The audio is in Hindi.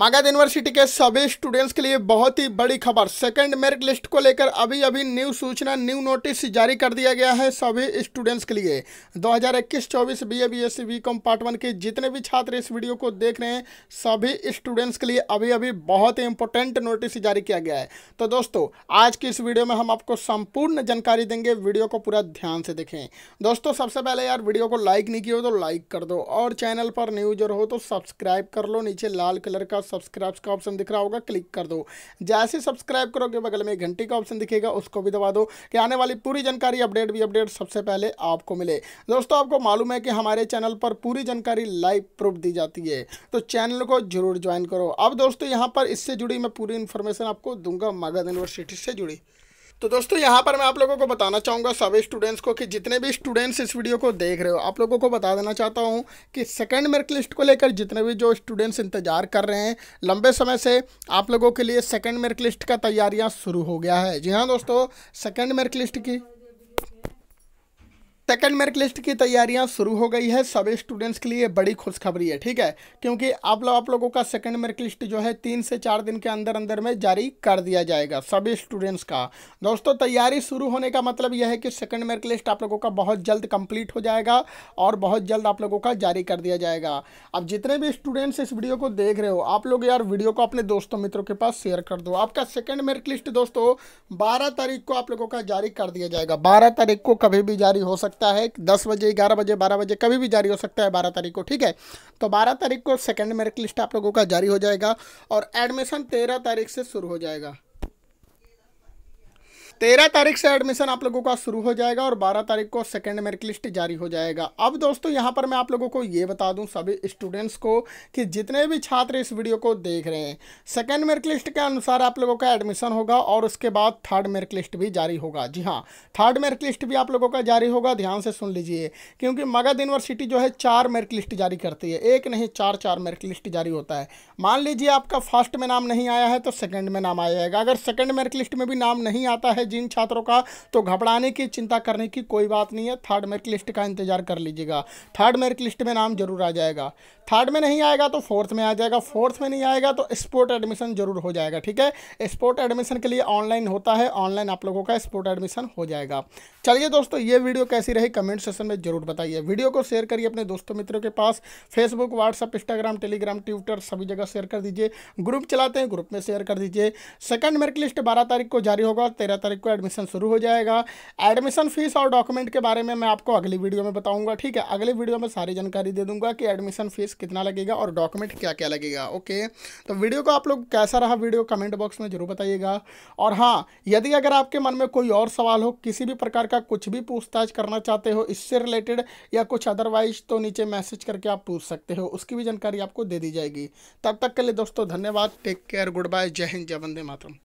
मगध यूनिवर्सिटी के सभी स्टूडेंट्स के लिए बहुत ही बड़ी खबर सेकंड मेरिट लिस्ट को लेकर अभी अभी न्यू सूचना न्यू नोटिस जारी कर दिया गया है सभी स्टूडेंट्स के लिए 2021-24 BA BSc BCom part one के जितने भी छात्र इस वीडियो को देख रहे हैं सभी स्टूडेंट्स के लिए अभी अभी बहुत ही इंपॉर्टेंट नोटिस जारी किया गया है तो दोस्तों आज की इस वीडियो में हम आपको संपूर्ण जानकारी देंगे वीडियो को पूरा ध्यान से देखें दोस्तों सबसे पहले यार वीडियो को लाइक नहीं किया हो तो लाइक कर दो और चैनल पर न्यूज और हो तो सब्सक्राइब कर लो नीचे लाल कलर का पास सब्सक्राइब्स का ऑप्शन दिख रहा होगा क्लिक कर दो जैसे सब्सक्राइब करोगे बगल में घंटी का ऑप्शन दिखेगा उसको भी दबा दो कि आने वाली पूरी जानकारी अपडेट भी अपडेट सबसे पहले आपको मिले दोस्तों आपको मालूम है कि हमारे चैनल पर पूरी जानकारी लाइव प्रूफ दी जाती है तो चैनल को जरूर ज्वाइन करो अब दोस्तों यहाँ पर इससे जुड़ी मैं पूरी इन्फॉर्मेशन आपको दूंगा मगध यूनिवर्सिटी से जुड़ी तो दोस्तों यहाँ पर मैं आप लोगों को बताना चाहूँगा सभी स्टूडेंट्स को कि जितने भी स्टूडेंट्स इस वीडियो को देख रहे हो आप लोगों को बता देना चाहता हूँ कि सेकंड मेरिट लिस्ट को लेकर जितने भी जो स्टूडेंट्स इंतजार कर रहे हैं लंबे समय से आप लोगों के लिए सेकंड मेरिट लिस्ट का तैयारियाँ शुरू हो गया है जी हाँ दोस्तों सेकेंड मेरिट लिस्ट की सेकेंड मेरिट लिस्ट की तैयारियां शुरू हो गई है सभी स्टूडेंट्स के लिए बड़ी खुशखबरी है ठीक है क्योंकि आप लोग आप लोगों का सेकेंड मेरिट लिस्ट जो है तीन से चार दिन के अंदर अंदर में जारी कर दिया जाएगा सभी स्टूडेंट्स का दोस्तों तैयारी शुरू होने का मतलब यह है कि सेकेंड मेरिट लिस्ट आप लोगों का बहुत जल्द कंप्लीट हो जाएगा और बहुत जल्द आप लोगों का जारी कर दिया जाएगा अब जितने भी स्टूडेंट्स इस वीडियो को देख रहे हो आप लोग यार वीडियो को अपने दोस्तों मित्रों के पास शेयर कर दो आपका सेकेंड मेरिट लिस्ट दोस्तों बारह तारीख को आप लोगों का जारी कर दिया जाएगा बारह तारीख को कभी भी जारी हो सकता सकता है दस बजे ग्यारह बजे बारह बजे कभी भी जारी हो सकता है बारह तारीख को ठीक है तो बारह तारीख को सेकेंड मेरिट लिस्ट आप लोगों का जारी हो जाएगा और एडमिशन तेरह तारीख से शुरू हो जाएगा तेरह तारीख से एडमिशन आप लोगों का शुरू हो जाएगा और बारह तारीख को सेकेंड मेरिट लिस्ट जारी हो जाएगा अब दोस्तों यहाँ पर मैं आप लोगों को ये बता दूँ सभी स्टूडेंट्स को कि जितने भी छात्र इस वीडियो को देख रहे हैं सेकेंड मेरिट लिस्ट के अनुसार आप लोगों का एडमिशन होगा और उसके बाद थर्ड मेरिट लिस्ट भी जारी होगा जी हाँ थर्ड मेरिट लिस्ट भी आप लोगों का जारी होगा ध्यान से सुन लीजिए क्योंकि मगध यूनिवर्सिटी जो है चार मेरिट लिस्ट जारी करती है एक नहीं चार चार मेरिट लिस्ट जारी होता है मान लीजिए आपका फर्स्ट में नाम नहीं आया है तो सेकेंड में नाम आ जाएगा अगर सेकेंड मेरिट लिस्ट में भी नाम नहीं आता है है जिन छात्रों का तो घबराने की चिंता करने की कोई बात नहीं है थर्ड मेरिट लिस्ट का इंतजार कर लीजिएगा थर्ड मेरिट लिस्ट में नाम जरूर आ जाएगा थर्ड में नहीं आएगा तो फोर्थ में आ जाएगा फोर्थ में नहीं आएगा तो स्पोर्ट एडमिशन जरूर हो जाएगा ठीक है स्पोर्ट एडमिशन के लिए ऑनलाइन होता है ऑनलाइन आप लोगों का स्पोर्ट एडमिशन हो जाएगा चलिए दोस्तों ये वीडियो कैसी रही कमेंट सेशन में जरूर बताइए वीडियो को शेयर करिए अपने दोस्तों मित्रों के पास Facebook WhatsApp Instagram Telegram Twitter सभी जगह शेयर कर दीजिए ग्रुप चलाते हैं ग्रुप में शेयर कर दीजिए सेकंड मेरिट लिस्ट बारह तारीख को जारी होगा तेरह तारीख तारीख को एडमिशन शुरू हो जाएगा एडमिशन फ़ीस और डॉक्यूमेंट के बारे में मैं आपको अगली वीडियो में बताऊंगा ठीक है अगली वीडियो में सारी जानकारी दे दूंगा कि एडमिशन फ़ीस कितना लगेगा और डॉक्यूमेंट क्या क्या लगेगा ओके तो वीडियो को आप लोग कैसा रहा वीडियो कमेंट बॉक्स में ज़रूर बताइएगा और हाँ यदि अगर आपके मन में कोई और सवाल हो किसी भी प्रकार का कुछ भी पूछताछ करना चाहते हो इससे रिलेटेड या कुछ अदरवाइज तो नीचे मैसेज करके आप पूछ सकते हो उसकी भी जानकारी आपको दे दी जाएगी तब तक के लिए दोस्तों धन्यवाद टेक केयर गुड बाय जय हिंद जय वंदे मातरम